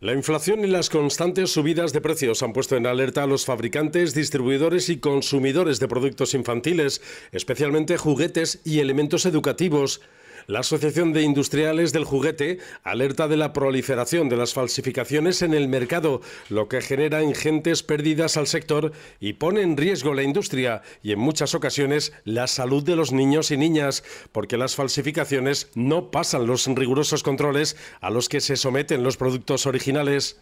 La inflación y las constantes subidas de precios han puesto en alerta a los fabricantes, distribuidores y consumidores de productos infantiles, especialmente juguetes y elementos educativos. La Asociación de Industriales del Juguete alerta de la proliferación de las falsificaciones en el mercado, lo que genera ingentes pérdidas al sector y pone en riesgo la industria y en muchas ocasiones la salud de los niños y niñas, porque las falsificaciones no pasan los rigurosos controles a los que se someten los productos originales.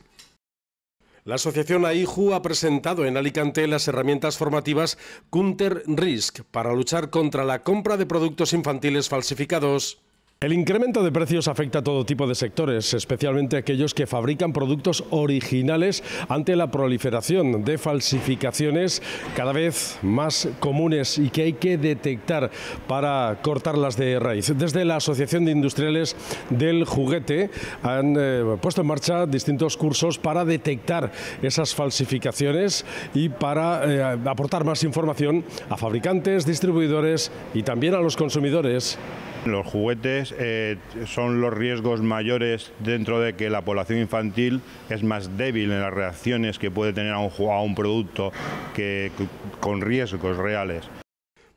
La asociación AIJU ha presentado en Alicante las herramientas formativas Counter Risk para luchar contra la compra de productos infantiles falsificados. El incremento de precios afecta a todo tipo de sectores, especialmente aquellos que fabrican productos originales ante la proliferación de falsificaciones cada vez más comunes y que hay que detectar para cortarlas de raíz. Desde la Asociación de Industriales del Juguete han eh, puesto en marcha distintos cursos para detectar esas falsificaciones y para eh, aportar más información a fabricantes, distribuidores y también a los consumidores. Los juguetes eh, son los riesgos mayores dentro de que la población infantil es más débil en las reacciones que puede tener a un, a un producto que, con riesgos reales.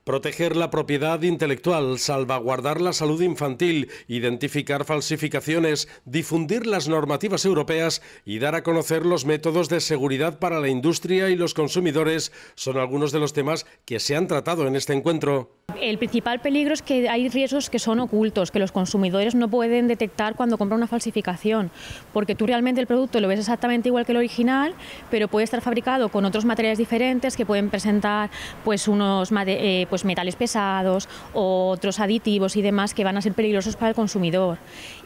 Proteger la propiedad intelectual, salvaguardar la salud infantil, identificar falsificaciones, difundir las normativas europeas y dar a conocer los métodos de seguridad para la industria y los consumidores son algunos de los temas que se han tratado en este encuentro. El principal peligro es que hay riesgos que son ocultos, que los consumidores no pueden detectar cuando compran una falsificación, porque tú realmente el producto lo ves exactamente igual que el original, pero puede estar fabricado con otros materiales diferentes que pueden presentar pues unos eh, pues metales pesados o otros aditivos y demás que van a ser peligrosos para el consumidor.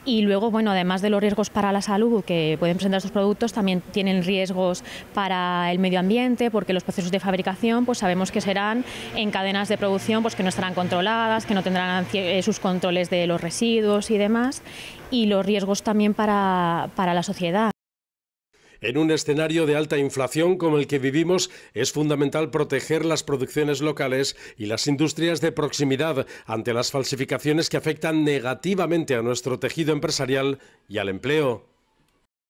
Y luego, bueno, además de los riesgos para la salud que pueden presentar estos productos, también tienen riesgos para el medio ambiente, porque los procesos de fabricación, pues sabemos que serán en cadenas de producción, pues que no estarán controladas, que no tendrán eh, sus controles de los residuos y demás, y los riesgos también para, para la sociedad. En un escenario de alta inflación como el que vivimos, es fundamental proteger las producciones locales y las industrias de proximidad ante las falsificaciones que afectan negativamente a nuestro tejido empresarial y al empleo.